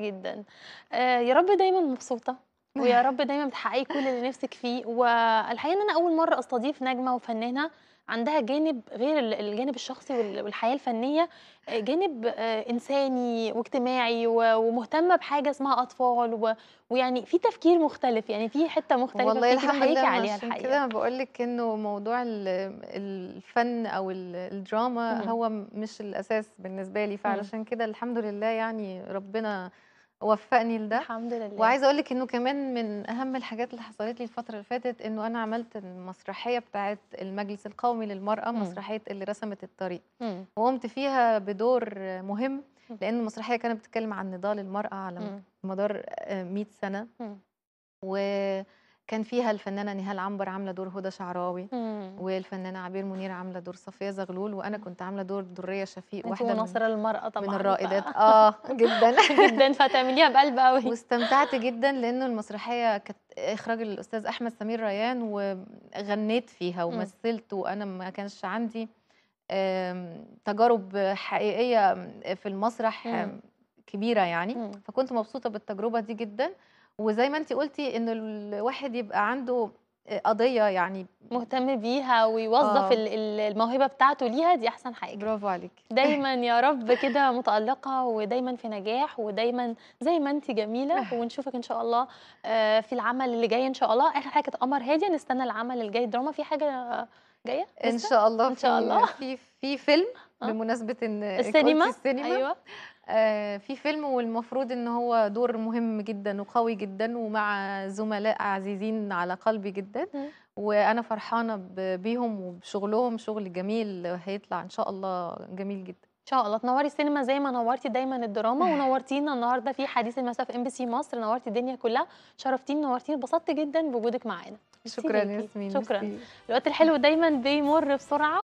جدًا. آه يا رب دايمًا مبسوطة. ويا رب دايما بتحققي كل اللي نفسك فيه والحقيقه ان انا اول مره استضيف نجمه وفنانه عندها جانب غير الجانب الشخصي والحياه الفنيه جانب آه، انساني واجتماعي ومهتمه بحاجه اسمها اطفال ويعني في تفكير مختلف يعني في حته مختلفه والله الحمد لله عليها عشان الحقيقه كده بقول لك انه موضوع الفن او الدراما هو مش الاساس بالنسبه لي فعلشان كده الحمد لله يعني ربنا وفقني لده الحمد لله وعايزه اقول لك انه كمان من اهم الحاجات اللي حصلت لي الفتره اللي فاتت انه انا عملت المسرحيه بتاعه المجلس القومي للمراه م. مسرحيه اللي رسمت الطريق وقمت فيها بدور مهم لان المسرحيه كانت بتتكلم عن نضال المراه على مدار 100 سنه م. و كان فيها الفنانه نهال عنبر عامله دور هدى شعراوي والفنانه عبير منير عامله دور صفيه زغلول وانا كنت عامله دور دريه شفيق واحده من المراه طبعا من الرائدات بقى. اه جدا جدا فتعمليها بقلب قوي واستمتعت جدا لانه المسرحيه كانت اخراج الاستاذ احمد سمير ريان وغنيت فيها ومثلت وانا ما كانش عندي تجارب حقيقيه في المسرح كبيره يعني فكنت مبسوطه بالتجربه دي جدا وزي ما انت قلتي ان الواحد يبقى عنده آه، قضيه يعني مهتم بيها ويوظف آه. الموهبه بتاعته ليها دي احسن حاجه برافو عليك دايما يا رب كده متالقه ودايما في نجاح ودايما زي ما انت جميله ونشوفك ان شاء الله آه، في العمل اللي جاي ان شاء الله اخر حاجه كانت قمر هاديه نستنى العمل الجاي دراما في حاجه جايه ان شاء الله ان شاء الله في في فيلم آه. بمناسبه ان السينما السينما ايوه آه، في فيلم والمفروض ان هو دور مهم جدا وقوي جدا ومع زملاء عزيزين على قلبي جدا وانا فرحانه بيهم وبشغلهم شغل جميل هيطلع ان شاء الله جميل جدا شاء الله تنوري السينما زي ما نورتي دايما الدراما ونورتينا النهارده في حديث المساء في ام بي سي مصر نورتي الدنيا كلها شرفتيني نورتيني اتبسطت جدا بوجودك معانا شكرا ياسمين شكرا الوقت الحلو دايما بيمر بسرعه